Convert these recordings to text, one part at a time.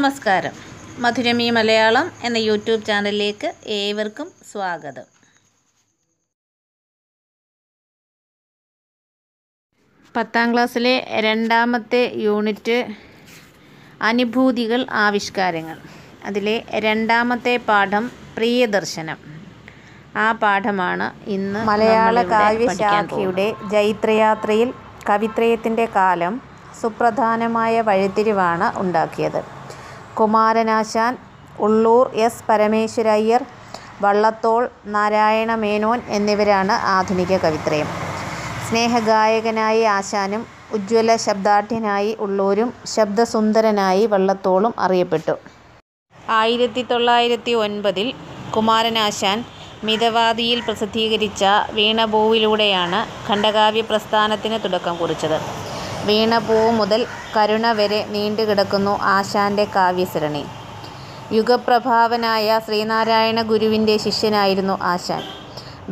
നമസ്കാരം മധുരമി മലയാളം എന്ന യൂട്യൂബ് ചാനലിലേക്ക് ഏവർക്കും സ്വാഗതം പത്താം ക്ലാസ്സിലെ രണ്ടാമത്തെ യൂണിറ്റ് അനുഭൂതികൾ ആവിഷ്കാരങ്ങൾ അതിലെ രണ്ടാമത്തെ പാഠം പ്രിയദർശനം ആ പാഠമാണ് ഇന്ന് മലയാള കാവ്യശാഖയുടെ ജൈത്രയാത്രയിൽ കവിത്രയത്തിൻ്റെ കാലം സുപ്രധാനമായ വഴിത്തിരിവാണ് ഉണ്ടാക്കിയത് കുമാരനാശാൻ ഉള്ളൂർ എസ് പരമേശ്വരയ്യർ വള്ളത്തോൾ നാരായണ മേനോൻ എന്നിവരാണ് ആധുനിക കവിത്രയം സ്നേഹഗായകനായി ആശാനും ഉജ്ജ്വല ശബ്ദാഠ്യനായി ഉള്ളൂരും ശബ്ദസുന്ദരനായി വള്ളത്തോളും അറിയപ്പെട്ടു ആയിരത്തി തൊള്ളായിരത്തി ഒൻപതിൽ കുമാരനാശാൻ മിതവാദിയിൽ പ്രസിദ്ധീകരിച്ച വീണഭൂവിലൂടെയാണ് ഖണ്ഡകാവ്യ പ്രസ്ഥാനത്തിന് തുടക്കം കുറിച്ചത് വീണപൂവ് മുതൽ കരുണ വരെ നീണ്ടുകിടക്കുന്നു ആശാന്റെ കാവ്യസരണി യുഗപ്രഭാവനായ ശ്രീനാരായണ ഗുരുവിൻ്റെ ശിഷ്യനായിരുന്നു ആശാൻ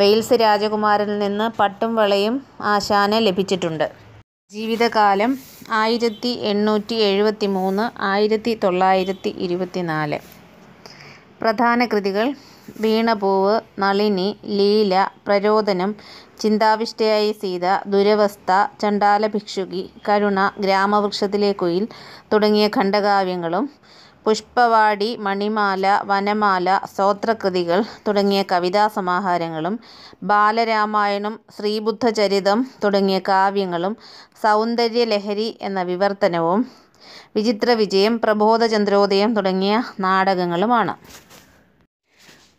വെയിൽസ് രാജകുമാരനിൽ നിന്ന് പട്ടും വളയും ആശാന് ലഭിച്ചിട്ടുണ്ട് ജീവിതകാലം ആയിരത്തി എണ്ണൂറ്റി എഴുപത്തി മൂന്ന് ആയിരത്തി തൊള്ളായിരത്തി ഇരുപത്തി നാല് പ്രധാന കൃതികൾ വീണപൂവ് നളിനി ലീല പ്രരോദനം ചിന്താവിഷ്ടയായ സീത ദുരവസ്ഥ ചണ്ഡാലഭിക്ഷുകി കരുണ ഗ്രാമവൃക്ഷത്തിലെ കുയിൽ തുടങ്ങിയ ഖണ്ഡകാവ്യങ്ങളും പുഷ്പവാടി മണിമാല വനമാല സ്തോത്രകൃതികൾ തുടങ്ങിയ കവിതാസമാഹാരങ്ങളും ബാലരാമായണം ശ്രീബുദ്ധചരിതം തുടങ്ങിയ കാവ്യങ്ങളും സൗന്ദര്യലഹരി എന്ന വിവർത്തനവും വിജയം പ്രബോധചന്ദ്രോദയം തുടങ്ങിയ നാടകങ്ങളുമാണ്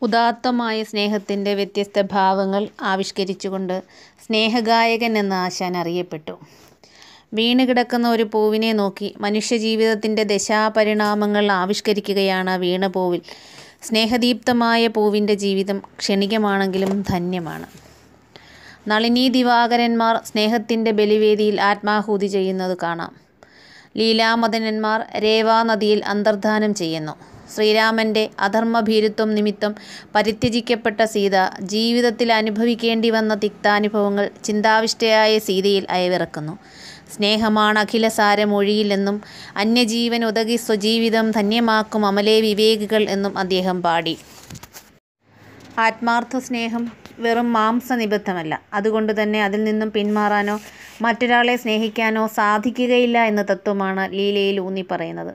ഉദാത്തമായ സ്നേഹത്തിൻ്റെ വ്യത്യസ്ത ഭാവങ്ങൾ ആവിഷ്കരിച്ചുകൊണ്ട് സ്നേഹഗായകൻ എന്ന ആശാൻ അറിയപ്പെട്ടു വീണ് കിടക്കുന്ന ഒരു പൂവിനെ നോക്കി മനുഷ്യജീവിതത്തിൻ്റെ ദശാപരിണാമങ്ങൾ ആവിഷ്കരിക്കുകയാണ് പൂവിൽ സ്നേഹദീപ്തമായ പൂവിൻ്റെ ജീവിതം ക്ഷണികമാണെങ്കിലും ധന്യമാണ് നളിനി ദിവാകരന്മാർ സ്നേഹത്തിൻ്റെ ബലിവേദിയിൽ ആത്മാഹൂതി ചെയ്യുന്നത് കാണാം ലീലാമദനന്മാർ നദിയിൽ അന്തർധാനം ചെയ്യുന്നു ശ്രീരാമൻ്റെ അധർമ്മഭീരുത്വം നിമിത്തം പരിത്യജിക്കപ്പെട്ട സീത ജീവിതത്തിൽ അനുഭവിക്കേണ്ടി വന്ന തിക്താനുഭവങ്ങൾ ചിന്താവിഷ്ടയായ സീതയിൽ അയവിറക്കുന്നു സ്നേഹമാണ് അഖിലസാരമൊഴിയില്ലെന്നും അന്യജീവൻ ഉതകി സ്വജീവിതം ധന്യമാക്കും അമലേ വിവേകികൾ എന്നും അദ്ദേഹം പാടി ആത്മാർത്ഥ സ്നേഹം വെറും മാംസനിബദ്ധമല്ല അതുകൊണ്ട് തന്നെ അതിൽ നിന്നും പിന്മാറാനോ മറ്റൊരാളെ സ്നേഹിക്കാനോ സാധിക്കുകയില്ല എന്ന തത്വമാണ് ലീലയിൽ ഊന്നി പറയുന്നത്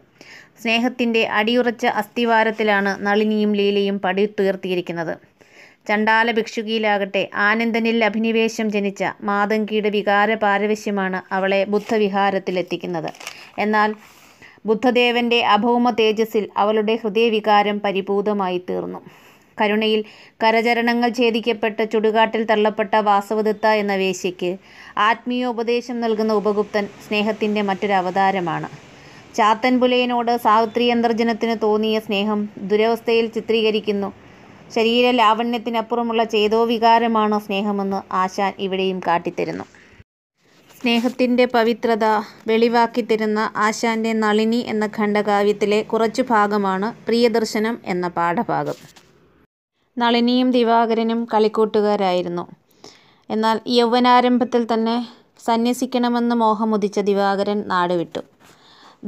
സ്നേഹത്തിൻ്റെ അടിയുറച്ച അസ്ഥിവാരത്തിലാണ് നളിനിയും ലീലയും പടിത്തുയർത്തിയിരിക്കുന്നത് ചണ്ടാല ഭിക്ഷുകിയിലാകട്ടെ ആനന്ദനിൽ അഭിനിവേശം ജനിച്ച മാതങ്കിയുടെ വികാര പാരവശ്യമാണ് അവളെ ബുദ്ധവിഹാരത്തിലെത്തിക്കുന്നത് എന്നാൽ ബുദ്ധദേവൻ്റെ അഭൗമ തേജസ്സിൽ അവളുടെ ഹൃദയവികാരം പരിപൂതമായി തീർന്നു കരുണയിൽ കരചരണങ്ങൾ ഛേദിക്കപ്പെട്ട ചുടുകാട്ടിൽ തള്ളപ്പെട്ട വാസവദത്ത എന്ന വേശ്യയ്ക്ക് ആത്മീയോപദേശം നൽകുന്ന ഉപഗുപ്തൻ സ്നേഹത്തിൻ്റെ മറ്റൊരു അവതാരമാണ് ചാത്തൻ പുലയനോട് സാവിത്രി അന്തർജനത്തിന് തോന്നിയ സ്നേഹം ദുരവസ്ഥയിൽ ചിത്രീകരിക്കുന്നു ശരീര ലാവണ്യത്തിനപ്പുറമുള്ള ചേതോവികാരമാണ് സ്നേഹമെന്ന് ആശാൻ ഇവിടെയും കാട്ടിത്തരുന്നു സ്നേഹത്തിൻ്റെ പവിത്രത വെളിവാക്കിത്തരുന്ന ആശാൻ്റെ നളിനി എന്ന ഖണ്ഡകാവ്യത്തിലെ കുറച്ചു ഭാഗമാണ് പ്രിയദർശനം എന്ന പാഠഭാഗം നളിനിയും ദിവാകരനും കളിക്കൂട്ടുകാരായിരുന്നു എന്നാൽ യൗവനാരംഭത്തിൽ തന്നെ സന്യസിക്കണമെന്ന് മോഹമുദിച്ച ദിവാകരൻ നാടുവിട്ടു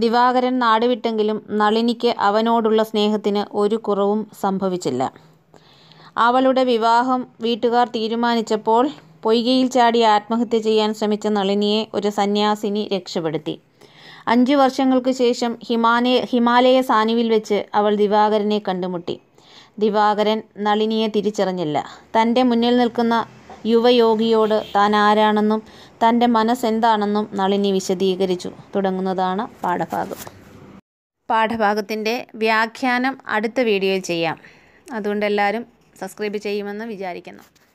ദിവാകരൻ നാടുവിട്ടെങ്കിലും നളിനിക്ക് അവനോടുള്ള സ്നേഹത്തിന് ഒരു കുറവും സംഭവിച്ചില്ല അവളുടെ വിവാഹം വീട്ടുകാർ തീരുമാനിച്ചപ്പോൾ പൊയ്കയിൽ ചാടി ആത്മഹത്യ ചെയ്യാൻ ശ്രമിച്ച നളിനിയെ ഒരു സന്യാസിനി രക്ഷപ്പെടുത്തി അഞ്ചു വർഷങ്ങൾക്ക് ശേഷം ഹിമാലയ ഹിമാലയ സാനുവിൽ വെച്ച് അവൾ ദിവാകരനെ കണ്ടുമുട്ടി ദിവാകരൻ നളിനിയെ തിരിച്ചറിഞ്ഞില്ല തൻ്റെ മുന്നിൽ നിൽക്കുന്ന യുവയോഗിയോട് താൻ ആരാണെന്നും തൻ്റെ മനസ്സെന്താണെന്നും നളിനി വിശദീകരിച്ചു തുടങ്ങുന്നതാണ് പാഠഭാഗം പാഠഭാഗത്തിൻ്റെ വ്യാഖ്യാനം അടുത്ത വീഡിയോയിൽ ചെയ്യാം അതുകൊണ്ട് എല്ലാവരും സബ്സ്ക്രൈബ് ചെയ്യുമെന്ന് വിചാരിക്കുന്നു